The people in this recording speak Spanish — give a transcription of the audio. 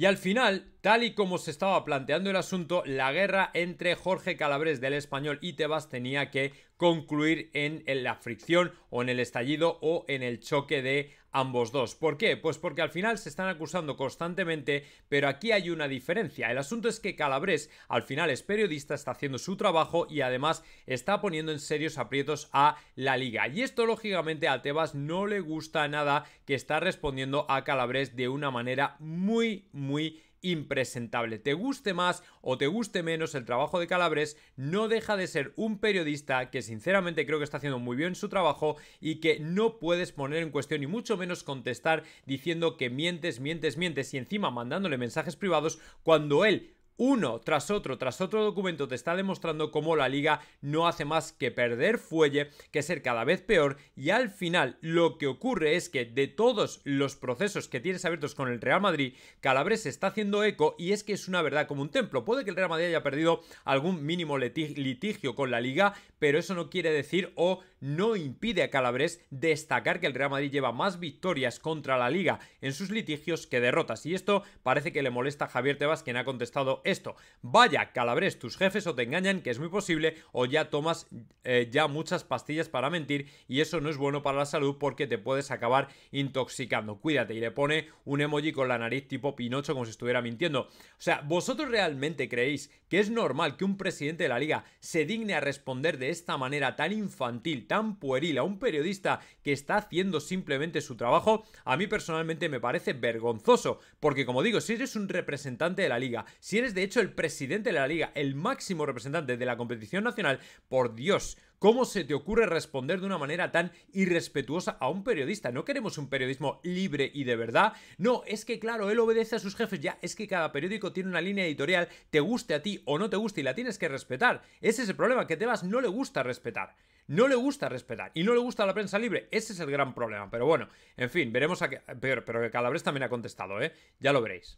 Y al final, Tal y como se estaba planteando el asunto, la guerra entre Jorge Calabres del Español y Tebas tenía que concluir en la fricción o en el estallido o en el choque de ambos dos. ¿Por qué? Pues porque al final se están acusando constantemente, pero aquí hay una diferencia. El asunto es que Calabres al final es periodista, está haciendo su trabajo y además está poniendo en serios aprietos a la liga. Y esto lógicamente a Tebas no le gusta nada que está respondiendo a Calabres de una manera muy, muy impresentable. Te guste más o te guste menos el trabajo de Calabres, no deja de ser un periodista que sinceramente creo que está haciendo muy bien su trabajo y que no puedes poner en cuestión y mucho menos contestar diciendo que mientes, mientes, mientes y encima mandándole mensajes privados cuando él uno tras otro, tras otro documento te está demostrando cómo la liga no hace más que perder fuelle, que ser cada vez peor y al final lo que ocurre es que de todos los procesos que tienes abiertos con el Real Madrid, Calabres se está haciendo eco y es que es una verdad como un templo. Puede que el Real Madrid haya perdido algún mínimo litigio con la liga, pero eso no quiere decir o no impide a Calabres destacar que el Real Madrid lleva más victorias contra la liga en sus litigios que derrotas y esto parece que le molesta a Javier Tebas quien ha contestado esto. Vaya calabres, tus jefes o te engañan, que es muy posible, o ya tomas eh, ya muchas pastillas para mentir y eso no es bueno para la salud porque te puedes acabar intoxicando. Cuídate y le pone un emoji con la nariz tipo Pinocho como si estuviera mintiendo. O sea, ¿vosotros realmente creéis que es normal que un presidente de la liga se digne a responder de esta manera tan infantil, tan pueril a un periodista que está haciendo simplemente su trabajo? A mí personalmente me parece vergonzoso, porque como digo, si eres un representante de la liga, si eres de de hecho el presidente de la liga, el máximo representante de la competición nacional, por Dios, ¿Cómo se te ocurre responder de una manera tan irrespetuosa a un periodista? No queremos un periodismo libre y de verdad. No, es que claro, él obedece a sus jefes ya. Es que cada periódico tiene una línea editorial, te guste a ti o no te guste y la tienes que respetar. Ese es el problema, que Tebas no le gusta respetar. No le gusta respetar y no le gusta la prensa libre. Ese es el gran problema. Pero bueno, en fin, veremos a qué... Pero, pero Calabres también ha contestado, ¿eh? Ya lo veréis.